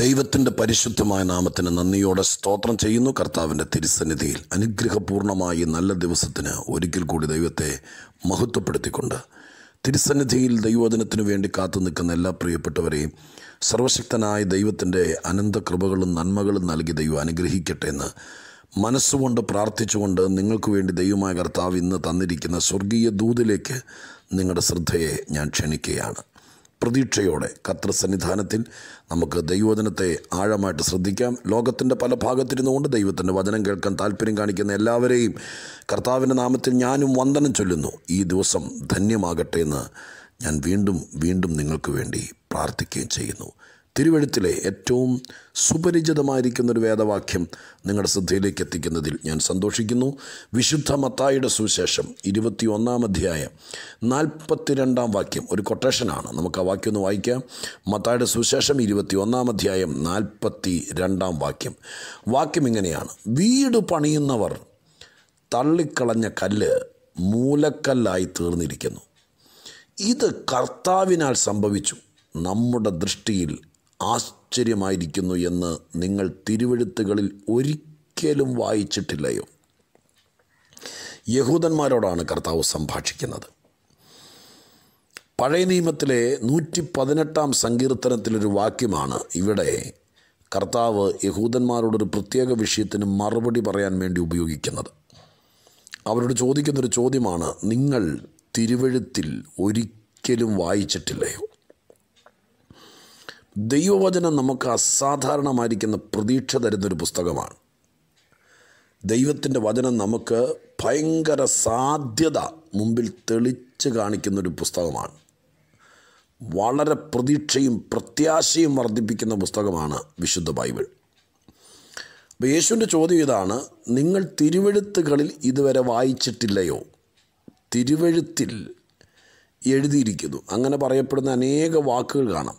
ദൈവത്തിൻ്റെ പരിശുദ്ധമായ നാമത്തിന് നന്ദിയോടെ സ്തോത്രം ചെയ്യുന്നു കർത്താവിൻ്റെ തിരുസന്നിധിയിൽ അനുഗ്രഹപൂർണമായി നല്ല ദിവസത്തിന് ഒരിക്കൽ കൂടി ദൈവത്തെ മഹത്വപ്പെടുത്തിക്കൊണ്ട് തിരുസന്നിധിയിൽ ദൈവദിനത്തിനു വേണ്ടി കാത്തു നിൽക്കുന്ന എല്ലാ പ്രിയപ്പെട്ടവരെയും സർവശക്തനായ ദൈവത്തിൻ്റെ അനന്ത കൃപകളും നന്മകളും നൽകി ദൈവം അനുഗ്രഹിക്കട്ടെ എന്ന് മനസ്സുകൊണ്ട് പ്രാർത്ഥിച്ചുകൊണ്ട് നിങ്ങൾക്ക് വേണ്ടി ദൈവമായ കർത്താവ് ഇന്ന് തന്നിരിക്കുന്ന സ്വർഗീയ ദൂതിലേക്ക് നിങ്ങളുടെ ശ്രദ്ധയെ ഞാൻ ക്ഷണിക്കുകയാണ് പ്രതീക്ഷയോടെ ഖത്തർ സന്നിധാനത്തിൽ നമുക്ക് ദൈവവചനത്തെ ആഴമായിട്ട് ശ്രദ്ധിക്കാം ലോകത്തിൻ്റെ പല ഭാഗത്തിരുന്നുകൊണ്ട് ദൈവത്തിൻ്റെ വചനം കേൾക്കാൻ താല്പര്യം കാണിക്കുന്ന എല്ലാവരെയും കർത്താവിൻ്റെ നാമത്തിൽ ഞാനും വന്ദനം ചൊല്ലുന്നു ഈ ദിവസം ധന്യമാകട്ടെ എന്ന് ഞാൻ വീണ്ടും വീണ്ടും നിങ്ങൾക്ക് വേണ്ടി പ്രാർത്ഥിക്കുകയും ചെയ്യുന്നു തിരുവഴുത്തിലെ ഏറ്റവും സുപരിചിതമായിരിക്കുന്ന ഒരു വേദവാക്യം നിങ്ങളുടെ ശ്രദ്ധയിലേക്ക് എത്തിക്കുന്നതിൽ ഞാൻ സന്തോഷിക്കുന്നു വിശുദ്ധ മത്തായിയുടെ സുവിശേഷം ഇരുപത്തി ഒന്നാം അധ്യായം നാൽപ്പത്തിരണ്ടാം വാക്യം ഒരു കൊട്ടേഷനാണ് നമുക്ക് ആ വാക്യം ഒന്ന് വായിക്കാം മത്തായിയുടെ സുവിശേഷം ഇരുപത്തി ഒന്നാം അധ്യായം നാൽപ്പത്തി രണ്ടാം വാക്യം വാക്യം ഇങ്ങനെയാണ് വീട് പണിയുന്നവർ തള്ളിക്കളഞ്ഞ കല്ല് മൂലക്കല്ലായി തീർന്നിരിക്കുന്നു ഇത് കർത്താവിനാൽ സംഭവിച്ചു നമ്മുടെ ദൃഷ്ടിയിൽ ആശ്ചര്യമായിരിക്കുന്നു എന്ന് നിങ്ങൾ തിരുവഴുത്തുകളിൽ ഒരിക്കലും വായിച്ചിട്ടില്ലയോ യഹൂദന്മാരോടാണ് കർത്താവ് സംഭാഷിക്കുന്നത് പഴയ നിയമത്തിലെ നൂറ്റി പതിനെട്ടാം സങ്കീർത്തനത്തിലൊരു വാക്യമാണ് ഇവിടെ കർത്താവ് യഹൂദന്മാരോടൊരു പ്രത്യേക വിഷയത്തിന് മറുപടി പറയാൻ വേണ്ടി ഉപയോഗിക്കുന്നത് അവരോട് ചോദിക്കുന്നൊരു ചോദ്യമാണ് നിങ്ങൾ തിരുവഴുത്തിൽ ഒരിക്കലും വായിച്ചിട്ടില്ലയോ ദൈവവചനം നമുക്ക് അസാധാരണമായിരിക്കുന്ന പ്രതീക്ഷ തരുന്നൊരു പുസ്തകമാണ് ദൈവത്തിൻ്റെ വചനം നമുക്ക് ഭയങ്കര സാധ്യത മുമ്പിൽ തെളിച്ച് കാണിക്കുന്നൊരു പുസ്തകമാണ് വളരെ പ്രതീക്ഷയും പ്രത്യാശയും വർദ്ധിപ്പിക്കുന്ന പുസ്തകമാണ് വിശുദ്ധ ബൈബിൾ അപ്പോൾ യേശുവിൻ്റെ ചോദ്യം ഇതാണ് നിങ്ങൾ തിരുവെഴുത്തുകളിൽ ഇതുവരെ വായിച്ചിട്ടില്ലയോ തിരുവെഴുത്തിൽ എഴുതിയിരിക്കുന്നു അങ്ങനെ പറയപ്പെടുന്ന അനേക വാക്കുകൾ കാണാം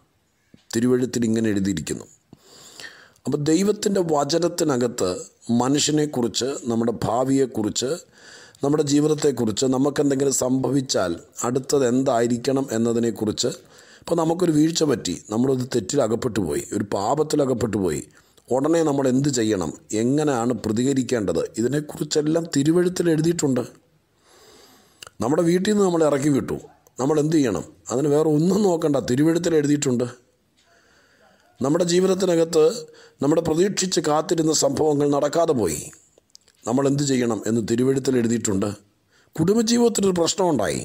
തിരുവഴുത്തിൽ ഇങ്ങനെ എഴുതിയിരിക്കുന്നു അപ്പോൾ ദൈവത്തിൻ്റെ വചനത്തിനകത്ത് മനുഷ്യനെക്കുറിച്ച് നമ്മുടെ ഭാവിയെക്കുറിച്ച് നമ്മുടെ ജീവിതത്തെക്കുറിച്ച് നമുക്കെന്തെങ്കിലും സംഭവിച്ചാൽ അടുത്തത് എന്തായിരിക്കണം എന്നതിനെക്കുറിച്ച് ഇപ്പോൾ നമുക്കൊരു വീഴ്ച പറ്റി നമ്മളത് തെറ്റിൽ അകപ്പെട്ടു പോയി ഒരു പാപത്തിൽ അകപ്പെട്ടു പോയി ഉടനെ നമ്മൾ എന്ത് ചെയ്യണം എങ്ങനെയാണ് പ്രതികരിക്കേണ്ടത് ഇതിനെക്കുറിച്ചെല്ലാം തിരുവഴുത്തിൽ എഴുതിയിട്ടുണ്ട് നമ്മുടെ വീട്ടിൽ നിന്ന് നമ്മൾ ഇറക്കി വിട്ടു നമ്മൾ എന്ത് ചെയ്യണം അതിന് വേറെ ഒന്നും നോക്കണ്ട തിരുവഴുത്തിൽ എഴുതിയിട്ടുണ്ട് നമ്മുടെ ജീവിതത്തിനകത്ത് നമ്മുടെ പ്രതീക്ഷിച്ച് കാത്തിരുന്ന സംഭവങ്ങൾ നടക്കാതെ പോയി നമ്മൾ എന്ത് ചെയ്യണം എന്ന് തിരുവഴുത്തിൽ എഴുതിയിട്ടുണ്ട് കുടുംബജീവിതത്തിനൊരു പ്രശ്നമുണ്ടായി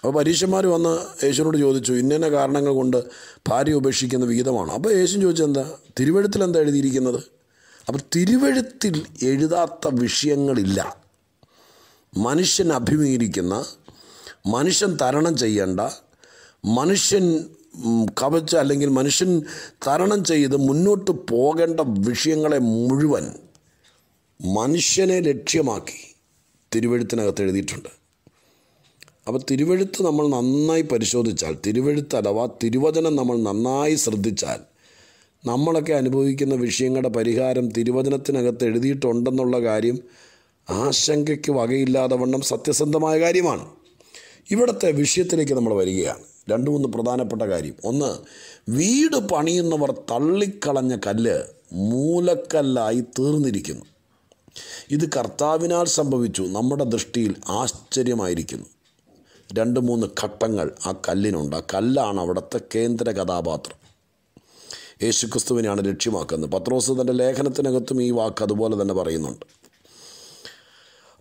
അപ്പോൾ പരീക്ഷന്മാർ വന്ന് യേശുവിനോട് ചോദിച്ചു ഇന്ന കാരണങ്ങൾ കൊണ്ട് ഭാര്യ ഉപേക്ഷിക്കുന്ന വിഹിതമാണ് അപ്പോൾ യേശു ചോദിച്ചത് എന്താ തിരുവഴുത്തിൽ എന്താ എഴുതിയിരിക്കുന്നത് അപ്പോൾ തിരുവഴുത്തിൽ എഴുതാത്ത വിഷയങ്ങളില്ല മനുഷ്യൻ അഭിമുഖീകരിക്കുന്ന മനുഷ്യൻ തരണം ചെയ്യേണ്ട മനുഷ്യൻ കവച്ച് അല്ലെങ്കിൽ മനുഷ്യൻ തരണം ചെയ്ത് മുന്നോട്ട് പോകേണ്ട വിഷയങ്ങളെ മുഴുവൻ മനുഷ്യനെ ലക്ഷ്യമാക്കി തിരുവഴുത്തിനകത്ത് എഴുതിയിട്ടുണ്ട് അപ്പോൾ തിരുവഴുത്ത് നമ്മൾ നന്നായി പരിശോധിച്ചാൽ തിരുവഴുത്ത് അഥവാ തിരുവചനം നമ്മൾ നന്നായി ശ്രദ്ധിച്ചാൽ നമ്മളൊക്കെ അനുഭവിക്കുന്ന വിഷയങ്ങളുടെ പരിഹാരം തിരുവചനത്തിനകത്ത് എഴുതിയിട്ടുണ്ടെന്നുള്ള കാര്യം ആശങ്കയ്ക്ക് വകയില്ലാതെ വണ്ണം സത്യസന്ധമായ കാര്യമാണ് ഇവിടുത്തെ വിഷയത്തിലേക്ക് നമ്മൾ വരികയാണ് രണ്ട് മൂന്ന് പ്രധാനപ്പെട്ട കാര്യം ഒന്ന് വീട് പണിയുന്നവർ തള്ളിക്കളഞ്ഞ കല്ല് മൂലക്കല്ലായി തീർന്നിരിക്കുന്നു ഇത് കർത്താവിനാൽ സംഭവിച്ചു നമ്മുടെ ദൃഷ്ടിയിൽ ആശ്ചര്യമായിരിക്കുന്നു രണ്ട് മൂന്ന് ഘട്ടങ്ങൾ ആ കല്ലിനുണ്ട് ആ കല്ലാണ് അവിടുത്തെ കേന്ദ്ര കഥാപാത്രം യേശുക്രിസ്തുവിനെയാണ് ലക്ഷ്യമാക്കുന്നത് പത്രോസ് തൻ്റെ ലേഖനത്തിനകത്തും ഈ വാക്ക് അതുപോലെ തന്നെ പറയുന്നുണ്ട്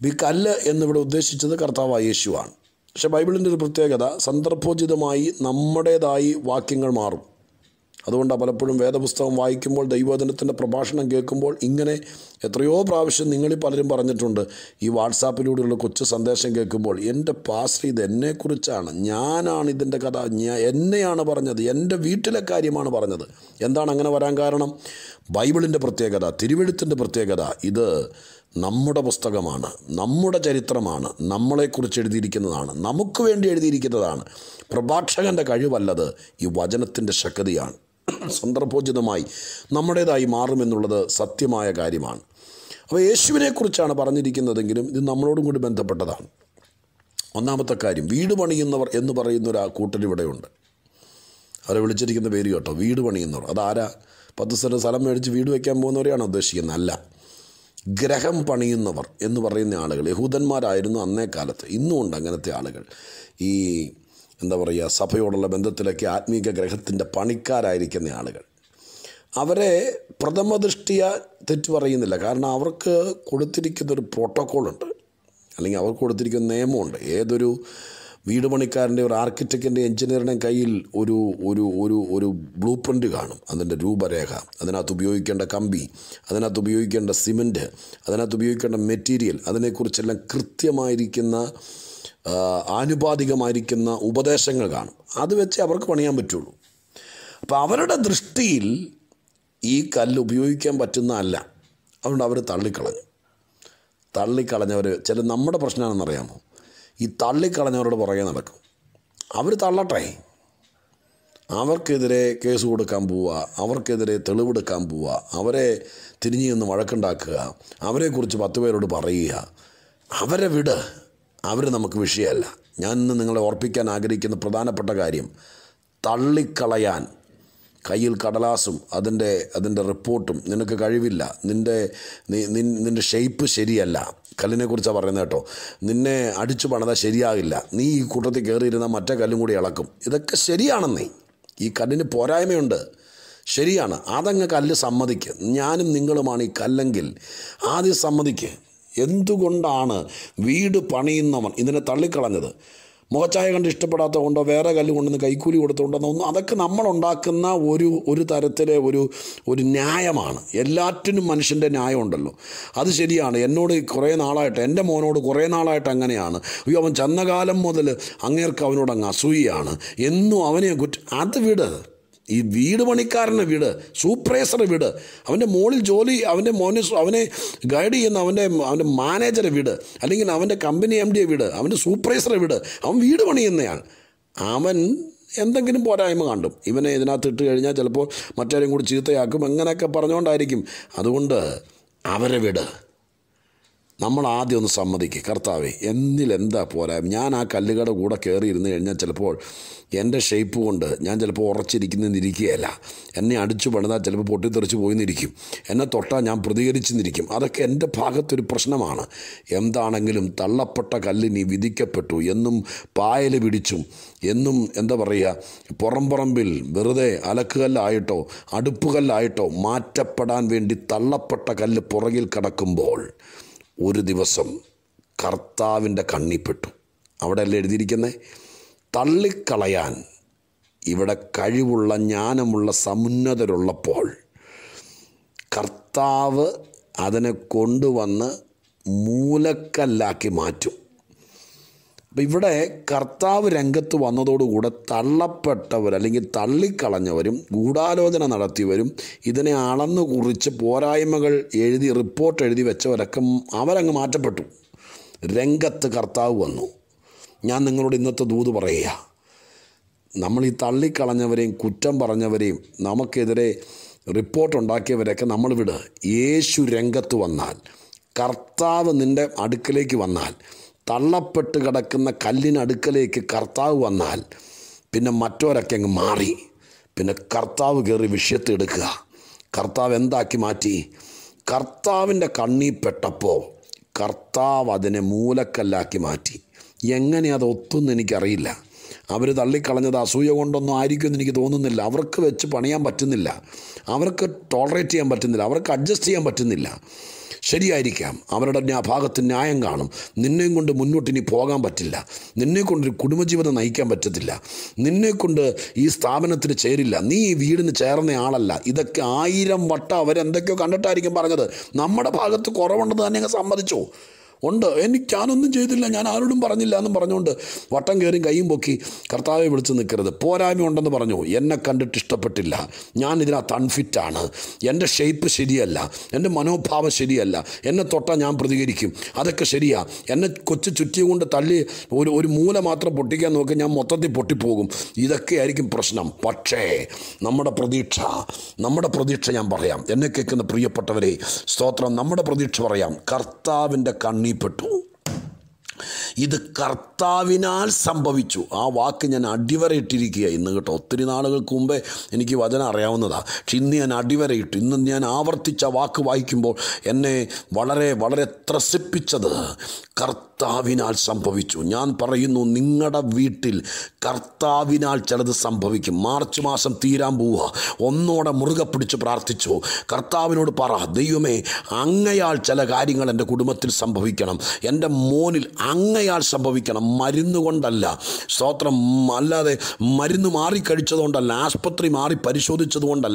ഈ കല്ല് എന്നിവിടെ ഉദ്ദേശിച്ചത് കർത്താവ് യേശുവാണ് പക്ഷെ ബൈബിളിൻ്റെ ഒരു പ്രത്യേകത സന്ദർഭോചിതമായി നമ്മുടേതായി വാക്യങ്ങൾ മാറും അതുകൊണ്ടാണ് പലപ്പോഴും വേദപുസ്തകം വായിക്കുമ്പോൾ ദൈവവചനത്തിൻ്റെ പ്രഭാഷണം കേൾക്കുമ്പോൾ ഇങ്ങനെ എത്രയോ പ്രാവശ്യം നിങ്ങളിൽ പലരും പറഞ്ഞിട്ടുണ്ട് ഈ വാട്സാപ്പിലൂടെയുള്ള കൊച്ചു സന്ദേശം കേൾക്കുമ്പോൾ എൻ്റെ പാസ്റ്റർ ഇത് എന്നെക്കുറിച്ചാണ് ഞാനാണ് ഇതിൻ്റെ കഥ ഞാൻ എന്നെയാണ് പറഞ്ഞത് എൻ്റെ വീട്ടിലെ കാര്യമാണ് പറഞ്ഞത് എന്താണ് അങ്ങനെ വരാൻ കാരണം ബൈബിളിൻ്റെ പ്രത്യേകത തിരുവെഴുത്തിൻ്റെ പ്രത്യേകത ഇത് നമ്മുടെ പുസ്തകമാണ് നമ്മുടെ ചരിത്രമാണ് നമ്മളെക്കുറിച്ച് എഴുതിയിരിക്കുന്നതാണ് നമുക്ക് വേണ്ടി എഴുതിയിരിക്കുന്നതാണ് പ്രഭാഷകൻ്റെ കഴിവല്ലത് ഈ വചനത്തിൻ്റെ ശക്തിയാണ് സന്ദർഭോചിതമായി നമ്മുടേതായി മാറുമെന്നുള്ളത് സത്യമായ കാര്യമാണ് അപ്പോൾ യേശുവിനെക്കുറിച്ചാണ് പറഞ്ഞിരിക്കുന്നതെങ്കിലും ഇത് നമ്മളോടും കൂടി ബന്ധപ്പെട്ടതാണ് ഒന്നാമത്തെ കാര്യം വീട് പണിയുന്നവർ എന്ന് പറയുന്ന ഒരു കൂട്ടരിവിടെയുണ്ട് അവരെ വിളിച്ചിരിക്കുന്ന പേര് കേട്ടോ വീട് പണിയുന്നവർ അതാരാ പത്ത് സ്ഥലം സ്ഥലം മേടിച്ച് വീട് വയ്ക്കാൻ പോകുന്നവരെയാണ് ഉദ്ദേശിക്കുന്നത് അല്ല ഗ്രഹം പണിയുന്നവർ എന്ന് പറയുന്ന ആളുകൾ യഹൂദന്മാരായിരുന്നു അന്നേ കാലത്ത് ഇന്നുമുണ്ട് അങ്ങനത്തെ ആളുകൾ ഈ എന്താ പറയുക സഭയോടുള്ള ബന്ധത്തിലൊക്കെ ആത്മീക ഗ്രഹത്തിൻ്റെ പണിക്കാരായിരിക്കുന്ന ആളുകൾ അവരെ ദൃഷ്ടിയ തെറ്റു പറയുന്നില്ല കാരണം അവർക്ക് കൊടുത്തിരിക്കുന്നൊരു പ്രോട്ടോക്കോളുണ്ട് അല്ലെങ്കിൽ അവർക്ക് കൊടുത്തിരിക്കുന്ന നിയമമുണ്ട് ഏതൊരു വീട് പണിക്കാരൻ്റെ ഒരു ആർക്കിടെക്റ്റിൻ്റെ എഞ്ചിനീയറിൻ്റെ കയ്യിൽ ഒരു ഒരു ഒരു ഒരു ബ്ലൂ പ്രിൻ്റ് കാണും അതിൻ്റെ രൂപരേഖ അതിനകത്ത് ഉപയോഗിക്കേണ്ട കമ്പി അതിനകത്ത് ഉപയോഗിക്കേണ്ട സിമൻറ്റ് അതിനകത്ത് ഉപയോഗിക്കേണ്ട മെറ്റീരിയൽ അതിനെക്കുറിച്ചെല്ലാം കൃത്യമായിരിക്കുന്ന ആനുപാതികമായിരിക്കുന്ന ഉപദേശങ്ങൾ കാണും അത് വെച്ച് അവർക്ക് പണിയാൻ പറ്റുള്ളൂ അപ്പോൾ അവരുടെ ദൃഷ്ടിയിൽ ഈ കല്ല് ഉപയോഗിക്കാൻ പറ്റുന്ന അല്ല അതുകൊണ്ട് അവർ തള്ളിക്കളഞ്ഞു തള്ളിക്കളഞ്ഞവർ ചില നമ്മുടെ പ്രശ്നമാണെന്നറിയാമോ ഈ തള്ളിക്കളഞ്ഞവരുടെ പുറകെ നടക്കും അവർ തള്ളട്ടെ അവർക്കെതിരെ കേസ് കൊടുക്കാൻ പോവുക അവർക്കെതിരെ തെളിവെടുക്കാൻ പോവുക അവരെ തിരിഞ്ഞു നിന്ന് വഴക്കുണ്ടാക്കുക അവരെക്കുറിച്ച് പത്ത് പേരോട് പറയുക അവരെ വിട് അവർ നമുക്ക് വിഷയമല്ല ഞാൻ ഇന്ന് നിങ്ങളെ ഓർപ്പിക്കാൻ ആഗ്രഹിക്കുന്ന പ്രധാനപ്പെട്ട കാര്യം തള്ളിക്കളയാൻ കയ്യിൽ കടലാസും അതിൻ്റെ അതിൻ്റെ റിപ്പോർട്ടും നിനക്ക് കഴിവില്ല നിൻ്റെ നിൻ്റെ ഷേപ്പ് ശരിയല്ല കുറിച്ചാണ് പറയുന്നത് കേട്ടോ നിന്നെ അടിച്ചു പണിതാൽ ശരിയാകില്ല നീ ഈ കൂട്ടത്തിൽ കയറിയിരുന്നാൽ മറ്റേ കല്ലും കൂടി ഇളക്കും ഇതൊക്കെ ശരിയാണെന്നേ ഈ കല്ലിന് പോരായ്മയുണ്ട് ശരിയാണ് അതങ്ങ് കല്ല് സമ്മതിക്ക് ഞാനും നിങ്ങളുമാണ് ഈ കല്ലെങ്കിൽ ആദ്യം സമ്മതിക്ക് എന്തുകൊണ്ടാണ് വീട് പണിയുന്നവൻ ഇതിനെ തള്ളിക്കളഞ്ഞത് മുഖച്ചായ കണ്ട് ഇഷ്ടപ്പെടാത്ത കൊണ്ടോ വേറെ കല്ല് കൊണ്ടുവന്ന് കൈക്കൂലി കൊടുത്തുകൊണ്ടെന്നോ ഒന്നും അതൊക്കെ നമ്മളുണ്ടാക്കുന്ന ഒരു ഒരു തരത്തിലെ ഒരു ഒരു ന്യായമാണ് എല്ലാറ്റിനും മനുഷ്യൻ്റെ ന്യായമുണ്ടല്ലോ അത് ശരിയാണ് എന്നോട് കുറേ നാളായിട്ട് എൻ്റെ മോനോട് കുറേ നാളായിട്ട് അങ്ങനെയാണ് അയ്യോ അവൻ ചന്നകാലം മുതൽ അങ്ങേർക്ക് അവനോട് അങ്ങ് അസൂയാണ് എന്നും അവനെ കുറ്റം അത് വിട് ഈ വീട് പണിക്കാരൻ്റെ വീട് സൂപ്രേസറുടെ വീട് അവൻ്റെ മോളിൽ ജോലി അവൻ്റെ മോനെ അവനെ ഗൈഡ് ചെയ്യുന്ന അവൻ്റെ അവൻ്റെ മാനേജറെ വീട് അല്ലെങ്കിൽ അവൻ്റെ കമ്പനി എം ഡിയെ വീട് അവൻ്റെ സൂപ്രേസറെ വീട് അവൻ വീട് പണിയുന്നയാണ് അവൻ എന്തെങ്കിലും പോരായ്മ കണ്ടും ഇവനെ ഇതിനകത്ത് ഇട്ട് കഴിഞ്ഞാൽ ചിലപ്പോൾ മറ്റാരും കൂടി ചീത്തയാക്കും അങ്ങനെയൊക്കെ പറഞ്ഞുകൊണ്ടായിരിക്കും അതുകൊണ്ട് അവരെ വിട് നമ്മൾ ആദ്യം ഒന്ന് സമ്മതിക്കുക കർത്താവേ എന്നിലെന്താ പോരാ ഞാൻ ആ കല്ലുകളുടെ കൂടെ കയറി ഇരുന്ന് കഴിഞ്ഞാൽ ചിലപ്പോൾ എൻ്റെ ഷേപ്പ് കൊണ്ട് ഞാൻ ചിലപ്പോൾ ഉറച്ചിരിക്കുന്നതിരിക്കുകയല്ല എന്നെ അടിച്ചു പണിതാൽ ചിലപ്പോൾ പൊട്ടിത്തെറിച്ച് പോയിന്നിരിക്കും എന്നെ തൊട്ടാൽ ഞാൻ പ്രതികരിച്ചെന്നിരിക്കും അതൊക്കെ എൻ്റെ ഭാഗത്തൊരു പ്രശ്നമാണ് എന്താണെങ്കിലും തള്ളപ്പെട്ട കല്ലിനി വിധിക്കപ്പെട്ടു എന്നും പായൽ പിടിച്ചും എന്നും എന്താ പറയുക പുറംപുറമ്പിൽ വെറുതെ അലക്കുകല്ലായിട്ടോ അടുപ്പുകല്ലായിട്ടോ മാറ്റപ്പെടാൻ വേണ്ടി തള്ളപ്പെട്ട കല്ല് പുറകിൽ കിടക്കുമ്പോൾ ഒരു ദിവസം കർത്താവിൻ്റെ കണ്ണിപ്പെട്ടു അവിടെ അല്ലേ എഴുതിയിരിക്കുന്നത് തള്ളിക്കളയാൻ ഇവിടെ കഴിവുള്ള ജ്ഞാനമുള്ള സമുന്നതരുള്ളപ്പോൾ കർത്താവ് അതിനെ കൊണ്ടുവന്ന് മൂലക്കല്ലാക്കി മാറ്റും അപ്പം ഇവിടെ കർത്താവ് രംഗത്ത് വന്നതോടുകൂടെ തള്ളപ്പെട്ടവർ അല്ലെങ്കിൽ തള്ളിക്കളഞ്ഞവരും ഗൂഢാലോചന നടത്തിയവരും ഇതിനെ അളന്നു കുറിച്ച് പോരായ്മകൾ എഴുതി റിപ്പോർട്ട് എഴുതി വെച്ചവരൊക്കെ അവരങ്ങ് മാറ്റപ്പെട്ടു രംഗത്ത് കർത്താവ് വന്നു ഞാൻ നിങ്ങളോട് ഇന്നത്തെ ദൂത് പറയുക നമ്മൾ ഈ തള്ളിക്കളഞ്ഞവരെയും കുറ്റം പറഞ്ഞവരെയും നമുക്കെതിരെ റിപ്പോർട്ട് ഉണ്ടാക്കിയവരെയൊക്കെ നമ്മൾ വിട് യേശു രംഗത്ത് വന്നാൽ കർത്താവ് നിൻ്റെ അടുക്കലേക്ക് വന്നാൽ തള്ളപ്പെട്ട് കിടക്കുന്ന കല്ലിനടുക്കലേക്ക് കർത്താവ് വന്നാൽ പിന്നെ മറ്റോരൊക്കെ അങ്ങ് മാറി പിന്നെ കർത്താവ് കയറി വിഷയത്തെ എടുക്കുക കർത്താവ് എന്താക്കി മാറ്റി കർത്താവിൻ്റെ കണ്ണിൽ പെട്ടപ്പോൾ കർത്താവ് അതിനെ മൂലക്കല്ലാക്കി മാറ്റി എങ്ങനെ അത് എനിക്കറിയില്ല അവർ തള്ളിക്കളഞ്ഞത് അസൂയ കൊണ്ടൊന്നും ആയിരിക്കുമെന്ന് എനിക്ക് തോന്നുന്നില്ല അവർക്ക് വെച്ച് പണിയാൻ പറ്റുന്നില്ല അവർക്ക് ടോളറേറ്റ് ചെയ്യാൻ പറ്റുന്നില്ല അവർക്ക് അഡ്ജസ്റ്റ് ചെയ്യാൻ പറ്റുന്നില്ല ശരിയായിരിക്കാം അവരുടെ ആ ഭാഗത്ത് ന്യായം കാണും നിന്നെയും കൊണ്ട് മുന്നോട്ട് ഇനി പോകാൻ പറ്റില്ല ഒരു കുടുംബജീവിതം നയിക്കാൻ പറ്റത്തില്ല നിന്നെക്കൊണ്ട് ഈ സ്ഥാപനത്തിന് ചേരില്ല നീ ഈ വീടിന് ചേർന്ന ആളല്ല ഇതൊക്കെ ആയിരം വട്ടം അവരെന്തൊക്കെയോ കണ്ടിട്ടായിരിക്കും പറഞ്ഞത് നമ്മുടെ ഭാഗത്ത് കുറവുണ്ടെന്ന് തന്നെ അങ്ങ് സമ്മതിച്ചു ഉണ്ട് എനിക്ക് ഞാനൊന്നും ചെയ്തില്ല ഞാൻ ആരോടും പറഞ്ഞില്ല എന്നും പറഞ്ഞുകൊണ്ട് വട്ടം കയറി കൈയും പൊക്കി കർത്താവെ വിളിച്ച് നിൽക്കരുത് പോരായ്മ ഉണ്ടെന്ന് പറഞ്ഞു എന്നെ കണ്ടിട്ട് ഇഷ്ടപ്പെട്ടില്ല ഞാൻ ഇതിനകത്ത് അൺഫിറ്റാണ് എൻ്റെ ഷേപ്പ് ശരിയല്ല എൻ്റെ മനോഭാവം ശരിയല്ല എന്നെ തൊട്ടാൽ ഞാൻ പ്രതികരിക്കും അതൊക്കെ ശരിയാ എന്നെ കൊച്ചു ചുറ്റിയും കൊണ്ട് തള്ളി ഒരു ഒരു മൂല മാത്രം പൊട്ടിക്കാൻ നോക്കി ഞാൻ മൊത്തത്തിൽ പൊട്ടിപ്പോകും ഇതൊക്കെ ആയിരിക്കും പ്രശ്നം പക്ഷേ നമ്മുടെ പ്രതീക്ഷ നമ്മുടെ പ്രതീക്ഷ ഞാൻ പറയാം എന്നെ കേൾക്കുന്ന പ്രിയപ്പെട്ടവരെ സ്തോത്രം നമ്മുടെ പ്രതീക്ഷ പറയാം കർത്താവിൻ്റെ കണ്ണീർ पानी पटू ഇത് കർത്താവിനാൽ സംഭവിച്ചു ആ വാക്ക് ഞാൻ അടിവരയിട്ടിരിക്കുക ഇന്ന് കേട്ടോ ഒത്തിരി നാളുകൾക്ക് മുമ്പേ എനിക്ക് വചനം അറിയാവുന്നതാണ് പക്ഷെ ഇന്ന് ഞാൻ അടിവരയിട്ടു ഇന്ന് ഞാൻ ആവർത്തിച്ച വാക്ക് വായിക്കുമ്പോൾ എന്നെ വളരെ വളരെ ത്രസിപ്പിച്ചത് കർത്താവിനാൽ സംഭവിച്ചു ഞാൻ പറയുന്നു നിങ്ങളുടെ വീട്ടിൽ കർത്താവിനാൽ ചിലത് സംഭവിക്കും മാർച്ച് മാസം തീരാൻ പോവുക ഒന്നോടെ മുറുകെ പിടിച്ച് പ്രാർത്ഥിച്ചു കർത്താവിനോട് പറ ദൈവമേ അങ്ങയാൽ ചില കാര്യങ്ങൾ എൻ്റെ കുടുംബത്തിൽ സംഭവിക്കണം എൻ്റെ മോനിൽ അങ്ങയാൽ സംഭവിക്കണം മരുന്ന് കൊണ്ടല്ല സ്തോത്രം അല്ലാതെ മരുന്ന് മാറി കഴിച്ചതുകൊണ്ടല്ല ആസ്പത്രി മാറി പരിശോധിച്ചതുകൊണ്ടല്ല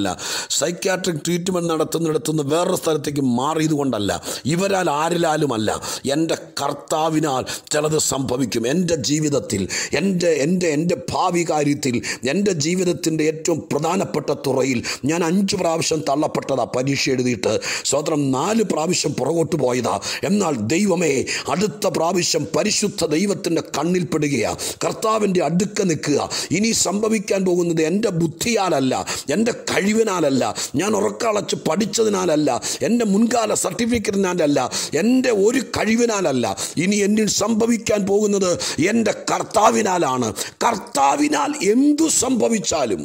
സൈക്യാട്രിക് ട്രീറ്റ്മെൻറ്റ് നടത്തുന്നിടത്തുനിന്ന് വേറൊരു സ്ഥലത്തേക്ക് മാറിയത് കൊണ്ടല്ല ഇവരാൽ ആരിലാലുമല്ല എൻ്റെ കർത്താവിനാൽ ചിലത് സംഭവിക്കും എൻ്റെ ജീവിതത്തിൽ എൻ്റെ എൻ്റെ എൻ്റെ ഭാവി കാര്യത്തിൽ എൻ്റെ ജീവിതത്തിൻ്റെ ഏറ്റവും പ്രധാനപ്പെട്ട തുറയിൽ ഞാൻ അഞ്ച് പ്രാവശ്യം തള്ളപ്പെട്ടതാ പരീക്ഷ എഴുതിയിട്ട് സ്വതന്ത്രം നാല് പ്രാവശ്യം പുറകോട്ട് പോയതാ എന്നാൽ ദൈവമേ അടുത്ത പ്രാവശ്യം പരിശുദ്ധ ദൈവത്തിൻ്റെ കണ്ണിൽപ്പെടുകയാണ് കർത്താവിൻ്റെ അടുക്ക നിൽക്കുക ഇനി സംഭവിക്കാൻ പോകുന്നത് എൻ്റെ ബുദ്ധിയാലല്ല എൻ്റെ കഴിവിനാലല്ല ഞാൻ ഉറക്കളച്ച് പഠിച്ചതിനാലല്ല എൻ്റെ മുൻകാല സർട്ടിഫിക്കറ്റിനാലല്ല എൻ്റെ ഒരു കഴിവിനാലല്ല അല്ല ഇനി എന്നിൽ സംഭവിക്കാൻ പോകുന്നത് എൻ്റെ കർത്താവിനാലാണ് കർത്താവിനാൽ എന്തു സംഭവിച്ചാലും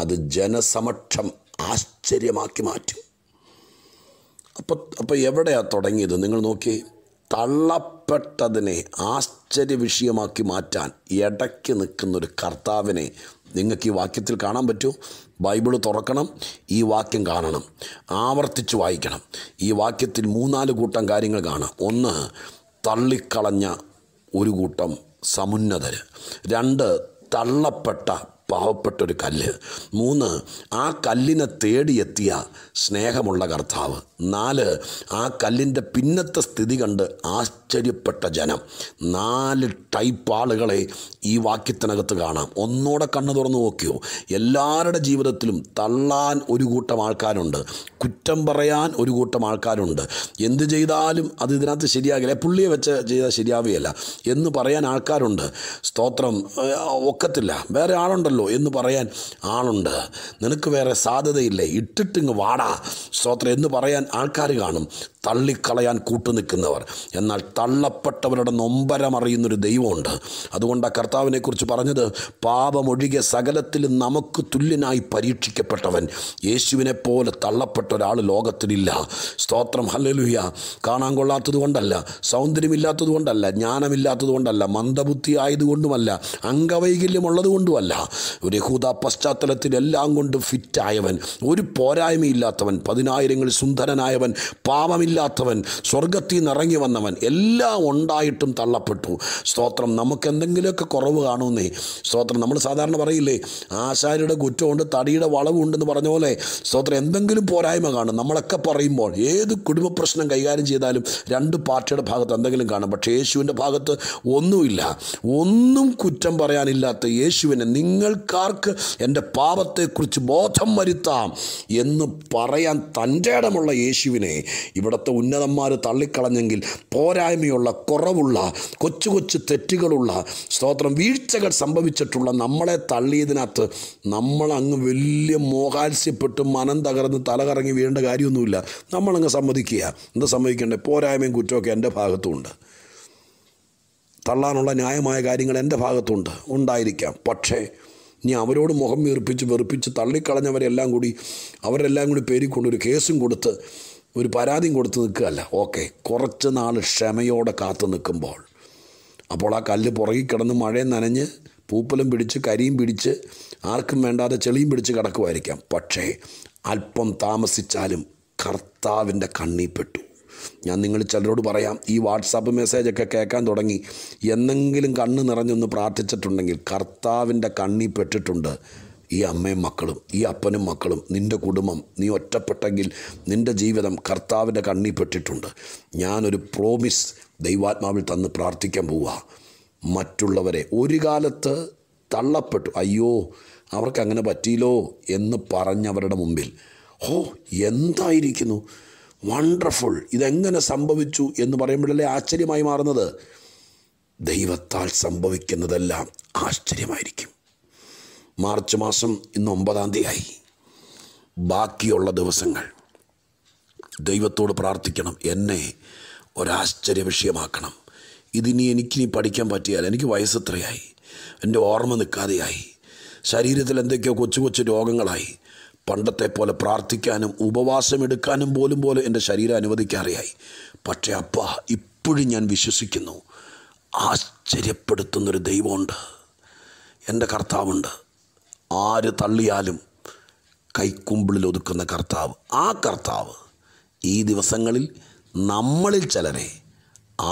അത് ജനസമക്ഷം ആശ്ചര്യമാക്കി മാറ്റും അപ്പം അപ്പം എവിടെയാണ് തുടങ്ങിയത് നിങ്ങൾ നോക്കി തള്ളപ്പെട്ടതിനെ ആശ്ചര്യ വിഷയമാക്കി മാറ്റാൻ ഇടയ്ക്ക് നിൽക്കുന്നൊരു കർത്താവിനെ നിങ്ങൾക്ക് ഈ വാക്യത്തിൽ കാണാൻ പറ്റുമോ ബൈബിൾ തുറക്കണം ഈ വാക്യം കാണണം ആവർത്തിച്ച് വായിക്കണം ഈ വാക്യത്തിൽ മൂന്നാല് കൂട്ടം കാര്യങ്ങൾ കാണാം ഒന്ന് തള്ളിക്കളഞ്ഞ ഒരു കൂട്ടം സമുന്നതർ രണ്ട് തള്ളപ്പെട്ട പാവപ്പെട്ടൊരു കല്ല് മൂന്ന് ആ കല്ലിനെ തേടിയെത്തിയ സ്നേഹമുള്ള കർത്താവ് നാല് ആ കല്ലിൻ്റെ പിന്നത്തെ സ്ഥിതി കണ്ട് ആശ്ചര്യപ്പെട്ട ജനം നാല് ടൈപ്പ് ആളുകളെ ഈ വാക്യത്തിനകത്ത് കാണാം ഒന്നോടെ കണ്ണു തുറന്നു നോക്കിയോ എല്ലാവരുടെ ജീവിതത്തിലും തള്ളാൻ ഒരു കൂട്ടം ആൾക്കാരുണ്ട് കുറ്റം പറയാൻ ഒരു കൂട്ടം ആൾക്കാരുണ്ട് എന്ത് ചെയ്താലും അത് ഇതിനകത്ത് ശരിയാകില്ല പുള്ളിയെ വെച്ച് ചെയ്താൽ ശരിയാവുകയല്ല എന്ന് പറയാൻ ആൾക്കാരുണ്ട് സ്തോത്രം ഒക്കത്തില്ല വേറെ ആളുണ്ടല്ലോ ഉണ്ടല്ലോ എന്ന് പറയാൻ ആളുണ്ട് നിനക്ക് വേറെ സാധ്യതയില്ലേ ഇട്ടിട്ടിങ് വാടാ സ്തോത്രം എന്ന് പറയാൻ ആൾക്കാർ കാണും തള്ളിക്കളയാൻ കൂട്ടു നിൽക്കുന്നവർ എന്നാൽ തള്ളപ്പെട്ടവരുടെ നൊമ്പരമറിയുന്നൊരു ദൈവമുണ്ട് അതുകൊണ്ട് ആ കർത്താവിനെക്കുറിച്ച് പറഞ്ഞത് പാപമൊഴികെ സകലത്തിലും നമുക്ക് തുല്യനായി പരീക്ഷിക്കപ്പെട്ടവൻ യേശുവിനെ പോലെ തള്ളപ്പെട്ട ഒരാൾ ലോകത്തിലില്ല സ്തോത്രം ഹല്ലലുഹ്യ കാണാൻ കൊള്ളാത്തത് കൊണ്ടല്ല സൗന്ദര്യമില്ലാത്തത് കൊണ്ടല്ല ജ്ഞാനമില്ലാത്തത് കൊണ്ടല്ല മന്ദബുദ്ധി ആയതുകൊണ്ടുമല്ല അംഗവൈകല്യമുള്ളത് കൊണ്ടുമല്ല ഒരു യഹൂദ പശ്ചാത്തലത്തിൽ എല്ലാം കൊണ്ടും ഫിറ്റായവൻ ഒരു പോരായ്മയില്ലാത്തവൻ പതിനായിരങ്ങൾ സുന്ദരനായവൻ പാപമില്ലാത്തവൻ സ്വർഗത്തിൽ ഇറങ്ങി വന്നവൻ എല്ലാം ഉണ്ടായിട്ടും തള്ളപ്പെട്ടു സ്തോത്രം നമുക്ക് എന്തെങ്കിലുമൊക്കെ കുറവ് കാണുമെന്നേ സ്തോത്രം നമ്മൾ സാധാരണ പറയില്ലേ ആശാരിയുടെ കുറ്റമുണ്ട് തടിയുടെ വളവുണ്ടെന്ന് പറഞ്ഞ പോലെ സ്തോത്രം എന്തെങ്കിലും പോരായ്മ കാണും നമ്മളൊക്കെ പറയുമ്പോൾ ഏത് കുടുംബ പ്രശ്നം കൈകാര്യം ചെയ്താലും രണ്ട് പാർട്ടിയുടെ ഭാഗത്ത് എന്തെങ്കിലും കാണും പക്ഷേ യേശുവിൻ്റെ ഭാഗത്ത് ഒന്നുമില്ല ഒന്നും കുറ്റം പറയാനില്ലാത്ത യേശുവിനെ നിങ്ങൾ ഇസ്രായേൽക്കാർക്ക് എൻ്റെ പാപത്തെക്കുറിച്ച് ബോധം വരുത്താം എന്ന് പറയാൻ തൻ്റെ ഇടമുള്ള യേശുവിനെ ഇവിടുത്തെ ഉന്നതന്മാർ തള്ളിക്കളഞ്ഞെങ്കിൽ പോരായ്മയുള്ള കുറവുള്ള കൊച്ചു കൊച്ചു തെറ്റുകളുള്ള സ്തോത്രം വീഴ്ചകൾ സംഭവിച്ചിട്ടുള്ള നമ്മളെ തള്ളിയതിനകത്ത് നമ്മൾ അങ്ങ് വലിയ മോഹാത്സ്യപ്പെട്ട് മനം തകർന്ന് തലകറങ്ങി വീഴേണ്ട കാര്യമൊന്നുമില്ല നമ്മളങ്ങ് സമ്മതിക്കുക എന്താ സമ്മതിക്കേണ്ടത് പോരായ്മയും കുറ്റമൊക്കെ എൻ്റെ ഭാഗത്തുമുണ്ട് തള്ളാനുള്ള ന്യായമായ കാര്യങ്ങൾ എൻ്റെ ഭാഗത്തുണ്ട് ഉണ്ടായിരിക്കാം പക്ഷേ നീ അവരോട് മുഖം വീർപ്പിച്ച് വെറുപ്പിച്ച് തള്ളിക്കളഞ്ഞവരെല്ലാം കൂടി അവരെല്ലാം കൂടി പേരിൽ കൊണ്ടൊരു കേസും കൊടുത്ത് ഒരു പരാതിയും കൊടുത്ത് നിൽക്കുകയല്ല ഓക്കെ കുറച്ച് നാൾ ക്ഷമയോടെ കാത്തു നിൽക്കുമ്പോൾ അപ്പോൾ ആ കല്ല് പുറകിൽ കിടന്ന് മഴയും നനഞ്ഞ് പൂപ്പലും പിടിച്ച് കരിയും പിടിച്ച് ആർക്കും വേണ്ടാതെ ചെളിയും പിടിച്ച് കിടക്കുമായിരിക്കാം പക്ഷേ അല്പം താമസിച്ചാലും കർത്താവിൻ്റെ കണ്ണിപ്പെട്ടു ഞാൻ നിങ്ങൾ ചിലരോട് പറയാം ഈ വാട്സാപ്പ് മെസ്സേജൊക്കെ കേൾക്കാൻ തുടങ്ങി എന്നെങ്കിലും കണ്ണ് നിറഞ്ഞൊന്ന് പ്രാർത്ഥിച്ചിട്ടുണ്ടെങ്കിൽ കർത്താവിൻ്റെ കണ്ണി പെട്ടിട്ടുണ്ട് ഈ അമ്മയും മക്കളും ഈ അപ്പനും മക്കളും നിൻ്റെ കുടുംബം നീ ഒറ്റപ്പെട്ടെങ്കിൽ നിൻ്റെ ജീവിതം കർത്താവിൻ്റെ കണ്ണി പെട്ടിട്ടുണ്ട് ഞാനൊരു പ്രോമിസ് ദൈവാത്മാവിൽ തന്ന് പ്രാർത്ഥിക്കാൻ പോവുക മറ്റുള്ളവരെ ഒരു കാലത്ത് തള്ളപ്പെട്ടു അയ്യോ അവർക്ക് അങ്ങനെ പറ്റിയില്ലോ എന്ന് പറഞ്ഞവരുടെ മുമ്പിൽ ഓ എന്തായിരിക്കുന്നു വണ്ടർഫുൾ ഇതെങ്ങനെ സംഭവിച്ചു എന്ന് പറയുമ്പോഴല്ലേ ആശ്ചര്യമായി മാറുന്നത് ദൈവത്താൽ സംഭവിക്കുന്നതെല്ലാം ആശ്ചര്യമായിരിക്കും മാർച്ച് മാസം ഇന്ന് ഒമ്പതാം തീയതിയായി ബാക്കിയുള്ള ദിവസങ്ങൾ ദൈവത്തോട് പ്രാർത്ഥിക്കണം എന്നെ ഒരാശ്ചര്യ വിഷയമാക്കണം ഇതിനി എനിക്കിനി പഠിക്കാൻ പറ്റിയാൽ എനിക്ക് വയസ്സത്രയായി എൻ്റെ ഓർമ്മ നിൽക്കാതെയായി ശരീരത്തിൽ എന്തൊക്കെയോ കൊച്ചു കൊച്ചു രോഗങ്ങളായി പണ്ടത്തെ പോലെ പ്രാർത്ഥിക്കാനും ഉപവാസമെടുക്കാനും പോലും പോലെ എൻ്റെ ശരീരം അനുവദിക്കാറിയായി പക്ഷേ അപ്പ ഇപ്പോഴും ഞാൻ വിശ്വസിക്കുന്നു ആശ്ചര്യപ്പെടുത്തുന്നൊരു ദൈവമുണ്ട് എൻ്റെ കർത്താവുണ്ട് ആര് തള്ളിയാലും കൈക്കുമ്പിളിൽ ഒതുക്കുന്ന കർത്താവ് ആ കർത്താവ് ഈ ദിവസങ്ങളിൽ നമ്മളിൽ ചിലരെ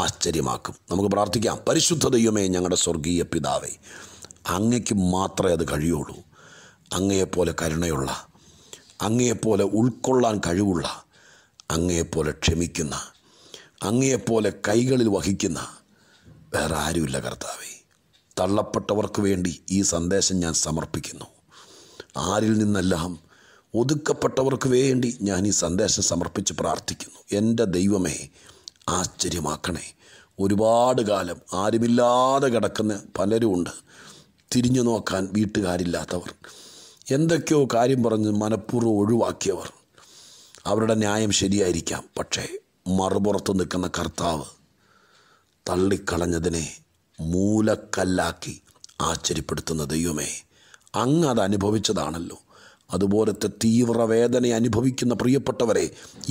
ആശ്ചര്യമാക്കും നമുക്ക് പ്രാർത്ഥിക്കാം പരിശുദ്ധ ദൈവമേ ഞങ്ങളുടെ സ്വർഗീയ പിതാവേ അങ്ങയ്ക്ക് മാത്രമേ അത് കഴിയുള്ളൂ അങ്ങയെപ്പോലെ കരുണയുള്ള അങ്ങയെപ്പോലെ ഉൾക്കൊള്ളാൻ കഴിവുള്ള അങ്ങയെപ്പോലെ ക്ഷമിക്കുന്ന അങ്ങയെപ്പോലെ കൈകളിൽ വഹിക്കുന്ന വേറെ ആരുമില്ല കർത്താവെ തള്ളപ്പെട്ടവർക്ക് വേണ്ടി ഈ സന്ദേശം ഞാൻ സമർപ്പിക്കുന്നു ആരിൽ നിന്നെല്ലാം ഒതുക്കപ്പെട്ടവർക്ക് വേണ്ടി ഞാൻ ഈ സന്ദേശം സമർപ്പിച്ച് പ്രാർത്ഥിക്കുന്നു എൻ്റെ ദൈവമേ ആശ്ചര്യമാക്കണേ ഒരുപാട് കാലം ആരുമില്ലാതെ കിടക്കുന്ന പലരുമുണ്ട് തിരിഞ്ഞു നോക്കാൻ വീട്ടുകാരില്ലാത്തവർ എന്തൊക്കെയോ കാര്യം പറഞ്ഞ് മനഃപൂർവ്വം ഒഴിവാക്കിയവർ അവരുടെ ന്യായം ശരിയായിരിക്കാം പക്ഷേ മറുപുറത്ത് നിൽക്കുന്ന കർത്താവ് തള്ളിക്കളഞ്ഞതിനെ മൂലക്കല്ലാക്കി ആശ്ചര്യപ്പെടുത്തുന്ന ദൈവമേ അങ്ങ് അത് അനുഭവിച്ചതാണല്ലോ അതുപോലത്തെ തീവ്രവേദന അനുഭവിക്കുന്ന പ്രിയപ്പെട്ടവരെ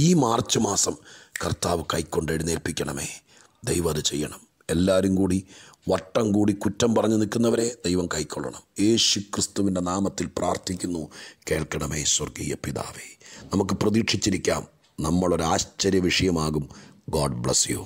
ഈ മാർച്ച് മാസം കർത്താവ് കൈക്കൊണ്ട് എഴുന്നേൽപ്പിക്കണമേ ദൈവം അത് ചെയ്യണം എല്ലാവരും കൂടി വട്ടം കൂടി കുറ്റം പറഞ്ഞു നിൽക്കുന്നവരെ ദൈവം കൈക്കൊള്ളണം യേശു ക്രിസ്തുവിൻ്റെ നാമത്തിൽ പ്രാർത്ഥിക്കുന്നു കേൾക്കണമേ സ്വർഗീയ പിതാവേ നമുക്ക് പ്രതീക്ഷിച്ചിരിക്കാം നമ്മളൊരാശ്ചര്യ വിഷയമാകും ഗോഡ് ബ്ലസ് യു